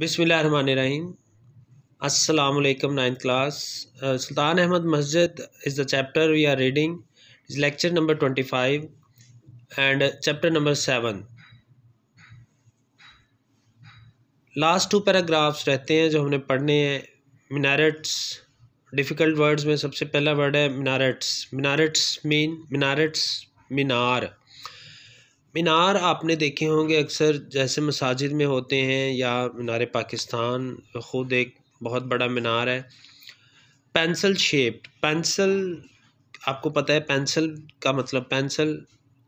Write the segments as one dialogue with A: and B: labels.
A: बिसमीम असलकम ninth class Sultan Ahmed मस्जिद is the chapter we are reading is lecture number twenty five and chapter number seven last two paragraphs रहते हैं जो हमने पढ़ने हैं मीनारट्स डिफ़िकल्ट वर्ड्स में सबसे पहला वर्ड है मीनारट्स मीनारट्स मीन मीनारट्स मीनार मीनार आपने देखे होंगे अक्सर जैसे मसाजिद में होते हैं या मीनार पाकिस्तान ख़ुद एक बहुत बड़ा मीनार है पेंसिल शेप्ड पेंसिल आपको पता है पेंसिल का मतलब पेंसिल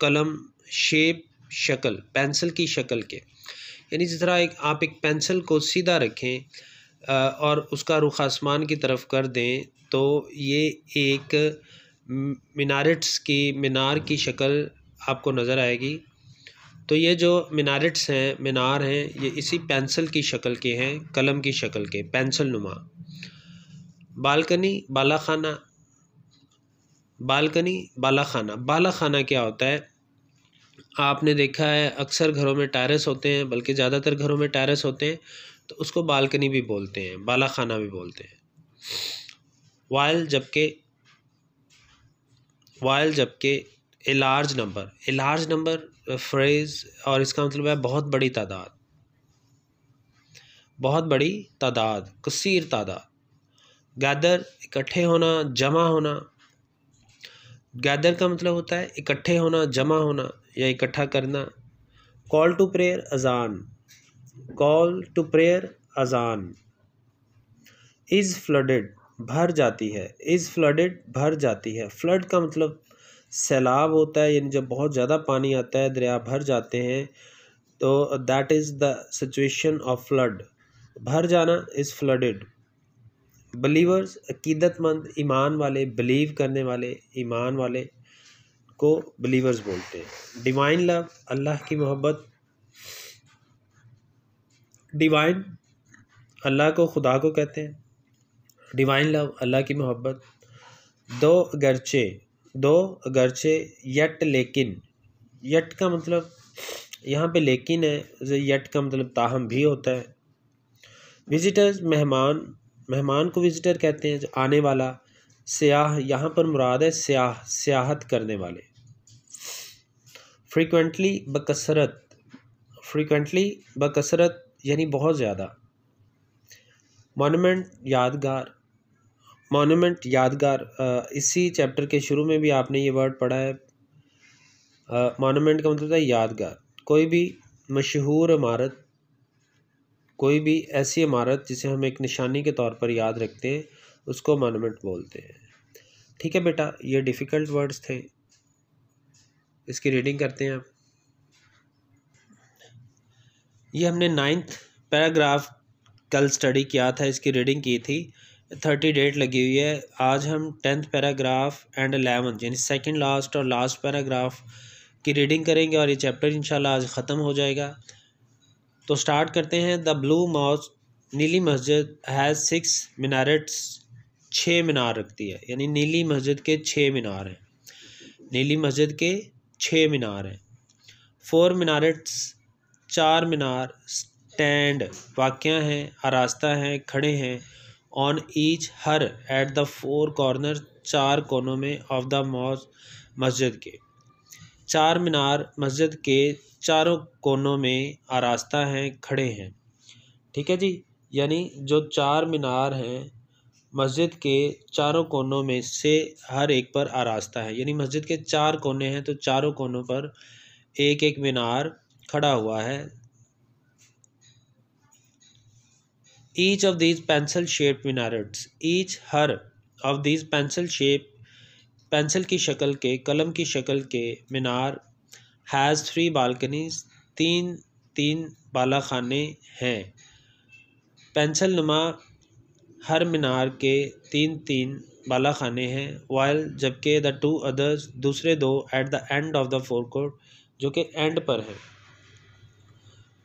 A: कलम शेप शक्ल पेंसिल की शक्ल के यानी जिस तरह एक आप एक पेंसिल को सीधा रखें और उसका रुख आसमान की तरफ कर दें तो ये एक मीनारट्स की मीनार की शक्ल आपको नज़र आएगी तो ये जो मीनारट्स हैं मीनार हैं ये इसी पेंसिल की शक्ल के हैं कलम की शक्ल के पेंसिल नुमा बालकनी बाला खाना बालकनी बाला खाना बाला खाना क्या होता है आपने देखा है अक्सर घरों में टैरस होते हैं बल्कि ज़्यादातर घरों में टैरस होते हैं तो उसको बालकनी भी बोलते हैं बाला खाना भी बोलते हैं वायल जबकि वायल जबकि a large number a large number phrase और इसका मतलब है बहुत बड़ी तादाद बहुत बड़ी तादाद कसीर तादाद गैदर इकट्ठे होना जमा होना गैदर का मतलब होता है इकट्ठे होना जमा होना या इकट्ठा करना कॉल टू प्रेयर अजान कॉल टू प्रेयर अजान इज़ फ्लडेड भर जाती है इज़ फ्लडेड भर जाती है फ्लड का मतलब सैलाब होता है यानी जब बहुत ज़्यादा पानी आता है दरिया भर जाते हैं तो that is the situation of flood भर जाना इज़ फ्लडेड बिलीवर्स अकीदतमंद ईमान वाले बिलीव करने वाले ईमान वाले को बिलीवर्स बोलते हैं डिवाइन लव अल्लाह की मोहब्बत डिवाइन अल्लाह को खुदा को कहते हैं डिवाइन लव अल्लाह की मोहब्बत दो गरचे दो अगरचे यट लेकिन यट का मतलब यहाँ पे लेकिन है जो तो यट का मतलब ताहम भी होता है विजिटर्स मेहमान मेहमान को विजिटर कहते हैं जो आने वाला सयाह यहाँ पर मुराद है सयाह सियाहत करने वाले फ्रिक्वेंटली बकसरत फ्रिक्वेंटली बकसरत यानी बहुत ज़्यादा मोनूमेंट यादगार मोन्यूमेंट यादगार इसी चैप्टर के शुरू में भी आपने ये वर्ड पढ़ा है मोन्यूमेंट का मतलब था यादगार कोई भी मशहूर इमारत कोई भी ऐसी इमारत जिसे हम एक निशानी के तौर पर याद रखते हैं उसको मोन्यूमेंट बोलते हैं ठीक है बेटा ये डिफ़िकल्ट वर्ड्स थे इसकी रीडिंग करते हैं आप ये हमने नाइन्थ पैराग्राफ कल स्टडी किया था इसकी रीडिंग की थी थर्टी डेट लगी हुई है आज हम टेंथ पैराग्राफ एंड अलेवन यानी सेकंड लास्ट और लास्ट पैराग्राफ की रीडिंग करेंगे और ये चैप्टर इंशाल्लाह आज ख़त्म हो जाएगा तो स्टार्ट करते हैं द ब्लू माउस नीली मस्जिद हैज़ सिक्स मीनारट्स छः मीनार रखती है यानी नीली मस्जिद के छः मीनार हैं नीली मस्जिद के छः मीनार हैं फोर मीनारट्स चार मीनार स्टैंड वाक्य हैं आरास्ता हैं खड़े हैं ऑन ईच हर एट द फोर कॉर्नर चार कोनों में ऑफ द मस्जिद के चार मीनार मस्जिद के चारों कोनों में आरास्ता हैं खड़े हैं ठीक है जी यानी जो चार मीनार हैं मस्जिद के चारों कोनों में से हर एक पर आरास्ता है यानी मस्जिद के चार कोने हैं तो चारों कोनों पर एक एक मीनार खड़ा हुआ है each of these pencil shape minarets each हर of these pencil shape pencil की शक्ल के कलम की शक्ल के मीनार हैज़ थ्री बालकनीज तीन तीन बाला खाने हैं पेंसिल नुमा हर मीनार के तीन तीन बाला खाने हैं वाइल जबकि द टू अदर्स दूसरे दो at the end of the four court जो कि एंड पर हैं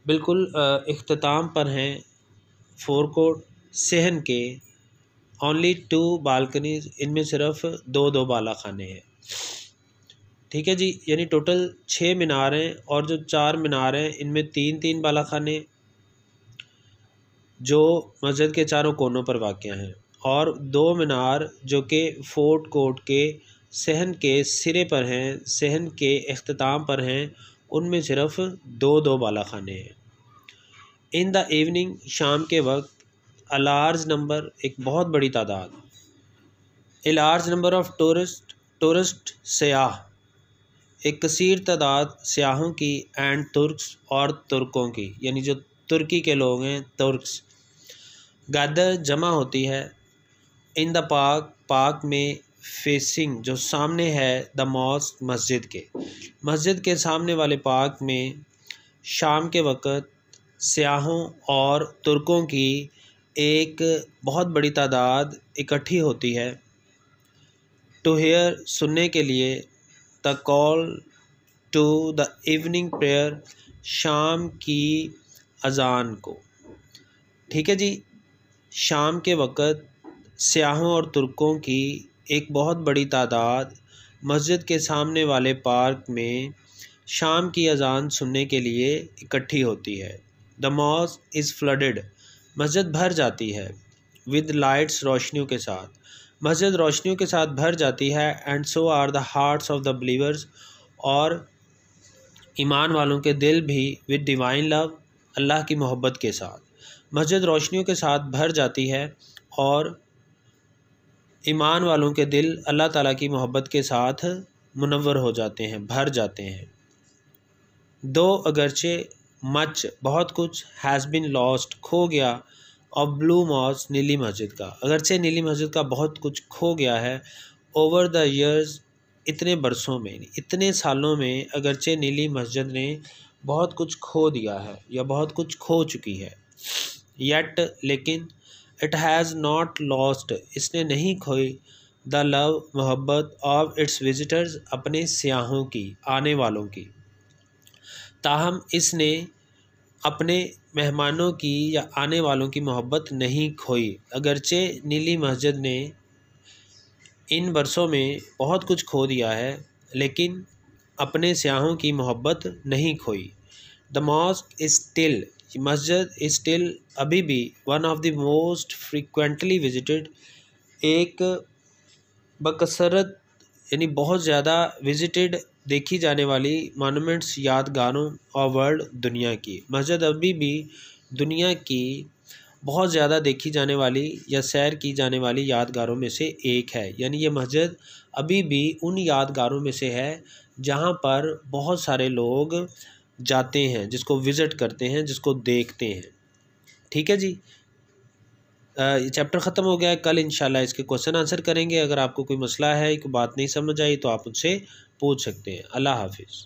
A: बिल्कुल अख्ताम पर हैं फ़ोर कोट सेहन के ओनली टू बालकनीज इनमें सिर्फ दो दो बाला खाने हैं ठीक है जी यानी टोटल छः मीनार हैं और जो चार मीनार हैं इनमें तीन तीन बाला खाने जो मस्जिद के चारों कोनों पर वाक़ हैं और दो मीनार जो कि फोर्ट कोर्ट के सहन के सिरे पर हैं सहन के अख्ताम पर हैं उनमें सिर्फ दो दो बाला खाने हैं इन द इवनिंग शाम के वक्त अ लार्ज नंबर एक बहुत बड़ी तादाद a large number of tourist tourist सयाह एक कसीर तादाद सयाहों की एंड तुर्क्स और तुर्कों की यानी जो तुर्की के लोग हैं तुर्क्स गादर जमा होती है इन द पार्क पार्क में फेसिंग जो सामने है द मॉस्क मस्जिद के मस्जिद के सामने वाले पार्क में शाम के वक़्त सयाहों और तुर्कों की एक बहुत बड़ी तादाद इकट्ठी होती है टू हेयर सुनने के लिए the call to the evening prayer शाम की अजान को ठीक है जी शाम के वक़्त सयाहों और तुर्कों की एक बहुत बड़ी तादाद मस्जिद के सामने वाले पार्क में शाम की अजान सुनने के लिए इकट्ठी होती है द मॉस इज़ फ्लडेड मस्जिद भर जाती है विद लाइट्स रोशनियों के साथ मस्जिद रोशनियों के साथ भर जाती है and so are the hearts of the believers और ईमान वालों के दिल भी विद डिवाइन लव अल्लाह की मोहब्बत के साथ मस्जिद रोशनियों के साथ भर जाती है और ईमान वालों के दिल अल्लाह ताला की मोहब्बत के साथ मुनवर हो जाते हैं भर जाते हैं दो अगरचे मच बहुत कुछ हैज़ बिन लॉस्ट खो गया और ब्लू मॉस नीली मस्जिद का अगरचे नीली मस्जिद का बहुत कुछ खो गया है ओवर द ईयर्स इतने बरसों में इतने सालों में अगरचे नीली मस्जिद ने बहुत कुछ खो दिया है या बहुत कुछ खो चुकी है येट लेकिन इट हैज़ नॉट लॉस्ट इसने नहीं खोई द लव मोहब्बत ऑफ इट्स विजिटर्स अपने सियाहों की आने वालों की ताहम इसने अपने मेहमानों की या आने वालों की मोहब्बत नहीं खोई अगरचे नीली मस्जिद ने इन वर्षों में बहुत कुछ खो दिया है लेकिन अपने स्याहों की मोहब्बत नहीं खोई द मॉस्क इज स्टिल मस्जिद इज स्टिल अभी भी one of the most frequently visited एक बकसरत यानी बहुत ज़्यादा विजिटेड देखी जाने वाली मॉन्यूमेंट्स यादगारों और वर्ल्ड दुनिया की मस्जिद अभी भी दुनिया की बहुत ज़्यादा देखी जाने वाली या सैर की जाने वाली यादगारों में से एक है यानी ये मस्जिद अभी भी उन यादगारों में से है जहाँ पर बहुत सारे लोग जाते हैं जिसको विज़िट करते हैं जिसको देखते हैं ठीक है जी ये चैप्टर ख़त्म हो गया है कल इंशाल्लाह इसके क्वेश्चन आंसर करेंगे अगर आपको कोई मसला है कोई बात नहीं समझ आई तो आप उनसे पूछ सकते हैं अल्लाह हाफ़िज़